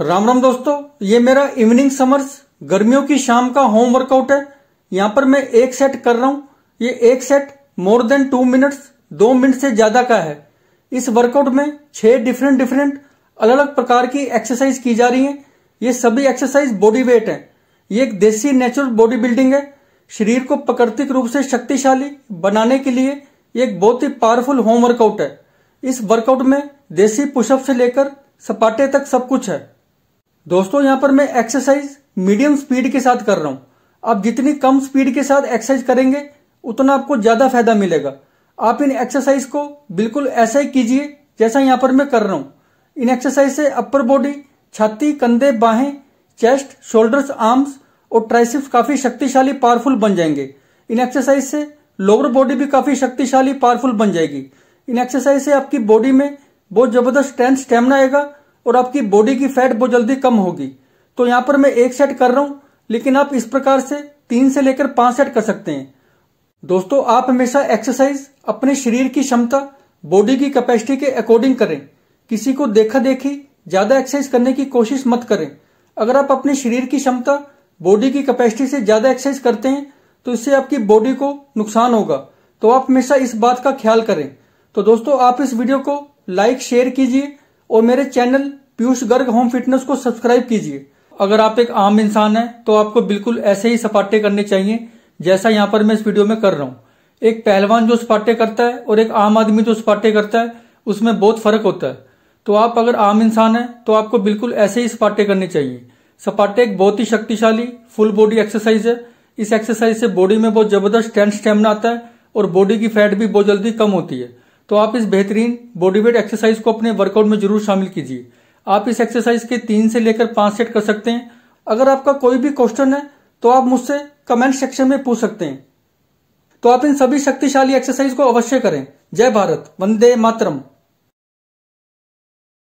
राम राम दोस्तों ये मेरा इवनिंग समर्स गर्मियों की शाम का होम वर्कआउट है यहाँ पर मैं एक सेट कर रहा हूँ ये एक set more than two minutes दो मिनट से ज्यादा का है इस वर्कआउट में छह डिफरेंट डिफरेंट अलग अलग प्रकार की एक्सरसाइज की जा रही है ये सभी एक्सरसाइज बॉडी वेट है ये एक देसी नेचुरल बॉडी बिल्डिंग है शरीर को प्राकृतिक रूप से शक्तिशाली बनाने के लिए ये एक बहुत ही पावरफुल होम वर्कआउट है इस वर्कआउट में देसी पुशअप से लेकर सपाटे तक सब कुछ है दोस्तों यहाँ पर मैं एक्सरसाइज मीडियम स्पीड के साथ कर रहा हूँ आप जितनी कम स्पीड के साथ एक्सरसाइज करेंगे उतना आपको ज्यादा फायदा मिलेगा आप इन एक्सरसाइज को बिल्कुल ऐसा ही कीजिए जैसा यहाँ पर मैं कर रहा हूँ इन एक्सरसाइज से अपर बॉडी छाती कंधे बाहें चेस्ट शोल्डर्स आर्म्स और ट्राइसिप काफी शक्तिशाली पावरफुल बन जाएंगे इन एक्सरसाइज से लोअर बॉडी भी काफी शक्तिशाली पावरफुल बन जाएगी इन एक्सरसाइज से आपकी बॉडी में बहुत जबरदस्त स्ट्रेंथ स्टेमिना आएगा और आपकी बॉडी की फैट बहुत जल्दी कम होगी तो यहाँ पर मैं एक सेट कर रहा हूँ लेकिन आप इस प्रकार से तीन से लेकर पांच सेट कर सकते हैं दोस्तों आप हमेशा एक्सरसाइज अपने शरीर की क्षमता बॉडी की कैपेसिटी के अकॉर्डिंग करें किसी को देखा देखी ज्यादा एक्सरसाइज करने की कोशिश मत करें अगर आप अपने शरीर की क्षमता बॉडी की कैपेसिटी से ज्यादा एक्सरसाइज करते हैं तो इससे आपकी बॉडी को नुकसान होगा तो आप हमेशा इस बात का ख्याल करें तो दोस्तों आप इस वीडियो को लाइक शेयर कीजिए और मेरे channel Piyush Garg home fitness को सब्सक्राइब कीजिए अगर आप एक आम इंसान हैं तो आपको बिल्कुल ऐसे ही सपाटे करने चाहिए जैसा यहाँ पर मैं इस वीडियो में कर रहा हूँ एक पहलवान जो सपाटे करता है और एक आम आदमी जो सपाटे करता है उसमें बहुत फर्क होता है तो आप अगर आम इंसान हैं तो आपको बिल्कुल ऐसे ही सपाटे करने चाहिए सपाटे एक बहुत ही शक्तिशाली फुल बॉडी एक्सरसाइज है इस एक्सरसाइज से बॉडी में बहुत जबरदस्त स्ट्रेंथ स्टेमिना आता है और बॉडी की फैट भी बहुत जल्दी कम होती है तो आप इस बेहतरीन बॉडी वेट एक्सरसाइज को अपने वर्कआउट में जरूर शामिल कीजिए आप इस एक्सरसाइज के तीन से लेकर पांच सेट कर सकते हैं अगर आपका कोई भी क्वेश्चन है तो आप मुझसे कमेंट सेक्शन में पूछ सकते हैं तो आप इन सभी शक्तिशाली एक्सरसाइज को अवश्य करें जय भारत वंदे मातरम